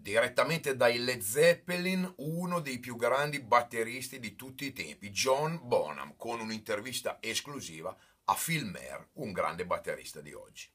direttamente dai Led Zeppelin, uno dei più grandi batteristi di tutti i tempi, John Bonham, con un'intervista esclusiva a Phil Mayer, un grande batterista di oggi.